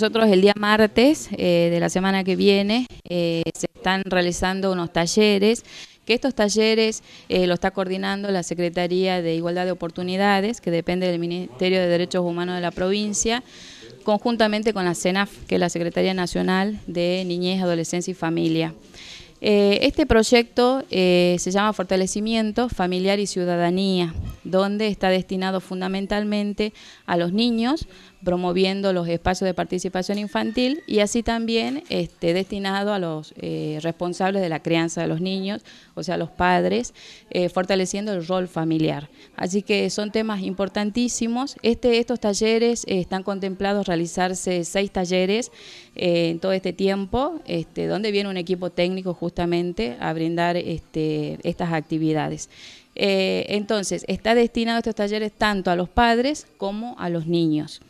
Nosotros el día martes eh, de la semana que viene eh, se están realizando unos talleres, que estos talleres eh, lo está coordinando la Secretaría de Igualdad de Oportunidades, que depende del Ministerio de Derechos Humanos de la provincia, conjuntamente con la CENAF, que es la Secretaría Nacional de Niñez, Adolescencia y Familia. Eh, este proyecto eh, se llama Fortalecimiento Familiar y Ciudadanía, donde está destinado fundamentalmente a los niños, promoviendo los espacios de participación infantil y así también este, destinado a los eh, responsables de la crianza de los niños, o sea, los padres, fortaleciendo el rol familiar. Así que son temas importantísimos. Este, estos talleres están contemplados realizarse seis talleres en todo este tiempo, este, donde viene un equipo técnico justamente a brindar este, estas actividades. Eh, entonces, está destinado estos talleres tanto a los padres como a los niños.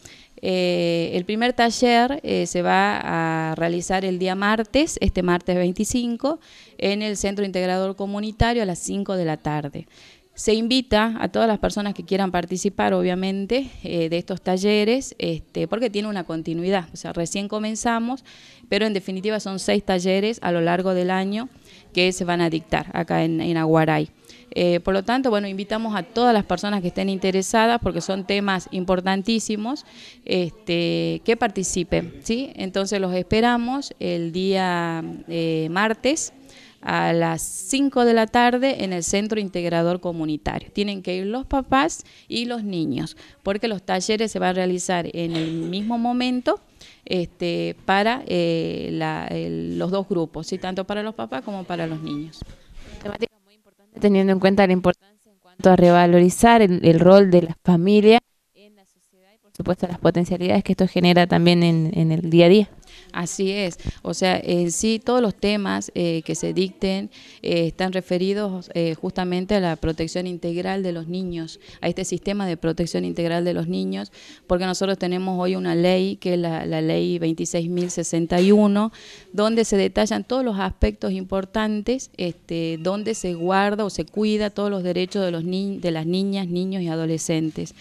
Eh, el primer taller eh, se va a realizar el día martes, este martes 25, en el Centro Integrador Comunitario a las 5 de la tarde. Se invita a todas las personas que quieran participar, obviamente, eh, de estos talleres, este, porque tiene una continuidad. O sea, recién comenzamos, pero en definitiva son seis talleres a lo largo del año que se van a dictar acá en, Aguaray. Eh, por lo tanto, bueno, invitamos a todas las personas que estén interesadas, porque son temas importantísimos, este, que participen. ¿sí? Entonces los esperamos el día eh, martes a las 5 de la tarde en el Centro Integrador Comunitario. Tienen que ir los papás y los niños, porque los talleres se van a realizar en el mismo momento este, para eh, los dos grupos, ¿sí? tanto para los papás como para los niños. Temática muy importante teniendo en cuenta la importancia en cuanto a revalorizar el, rol de las familias en la sociedad y por supuesto las potencialidades que esto genera también en el día a día. Así es, o sea, en sí todos los temas eh, que se dicten eh, están referidos eh, justamente a la protección integral de los niños, a este sistema de protección integral de los niños, porque nosotros tenemos hoy una ley que es la, ley 26.061, donde se detallan todos los aspectos importantes, este, donde se guarda o se cuida todos los derechos de, los de las niñas, niños y adolescentes.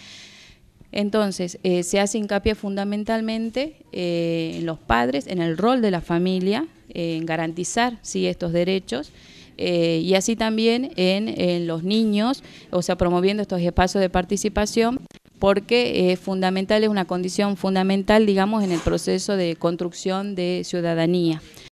Entonces, eh, se hace hincapié fundamentalmente eh, en los padres, en el rol de la familia, eh, en garantizar sí, estos derechos. y así también en, los niños, o sea, promoviendo estos espacios de participación, porque es fundamental, es una condición fundamental, digamos, en el proceso de construcción de ciudadanía.